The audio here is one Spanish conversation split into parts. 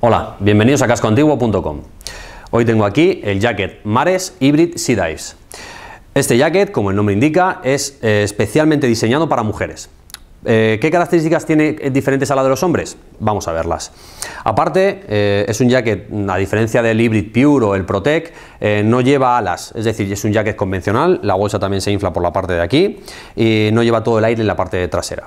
Hola, bienvenidos a cascoantiguo.com. Hoy tengo aquí el jacket Mares Hybrid Sea Dives. Este jacket, como el nombre indica, es eh, especialmente diseñado para mujeres. Eh, ¿Qué características tiene diferentes a la de los hombres? Vamos a verlas. Aparte, eh, es un jacket, a diferencia del Hybrid Pure o el Protec, no lleva alas, es decir, es un jacket convencional, la bolsa también se infla por la parte de aquí y no lleva todo el aire en la parte trasera.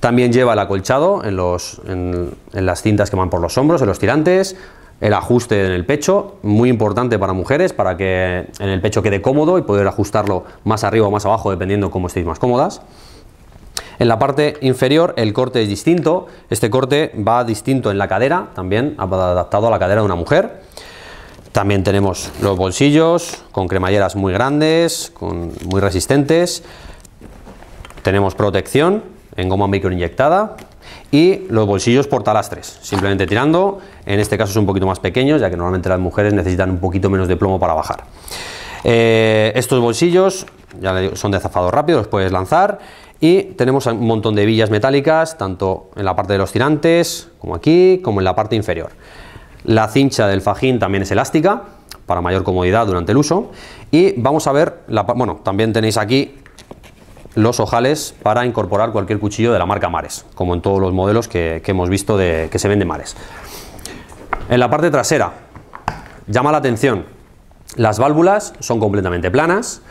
También lleva el acolchado en, en, las cintas que van por los hombros, en los tirantes, el ajuste en el pecho, muy importante para mujeres, para que en el pecho quede cómodo y poder ajustarlo más arriba o más abajo, dependiendo cómo estéis más cómodas. En la parte inferior el corte es distinto, este corte va distinto en la cadera, también adaptado a la cadera de una mujer. También tenemos los bolsillos con cremalleras muy grandes, con, muy resistentes. Tenemos protección en goma inyectada y los bolsillos portalastres, simplemente tirando, en este caso es un poquito más pequeños, ya que normalmente las mujeres necesitan un poquito menos de plomo para bajar. Eh, estos bolsillos ya son de zafado rápido, los puedes lanzar y tenemos un montón de villas metálicas, tanto en la parte de los tirantes, como aquí, como en la parte inferior. La cincha del fajín también es elástica, para mayor comodidad durante el uso. Y vamos a ver, la, bueno, también tenéis aquí los ojales para incorporar cualquier cuchillo de la marca Mares, como en todos los modelos que, hemos visto de, que se vende Mares. En la parte trasera, llama la atención, las válvulas son completamente planas,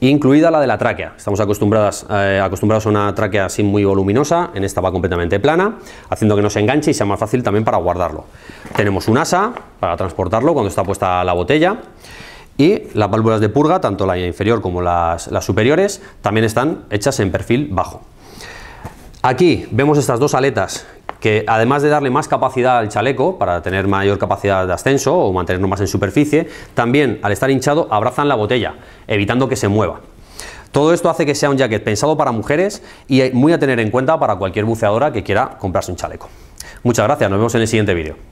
incluida la de la tráquea. Estamos acostumbradas, eh, acostumbrados a una tráquea así muy voluminosa, en esta va completamente plana, haciendo que no se enganche y sea más fácil también para guardarlo. Tenemos un asa para transportarlo cuando está puesta la botella y las válvulas de purga, tanto la inferior como las, superiores, también están hechas en perfil bajo. Aquí vemos estas dos aletas que además de darle más capacidad al chaleco para tener mayor capacidad de ascenso o mantenernos más en superficie, también al estar hinchado abrazan la botella, evitando que se mueva. Todo esto hace que sea un jacket pensado para mujeres y eh, muy a tener en cuenta para cualquier buceadora que quiera comprarse un chaleco. Muchas gracias, nos vemos en el siguiente vídeo.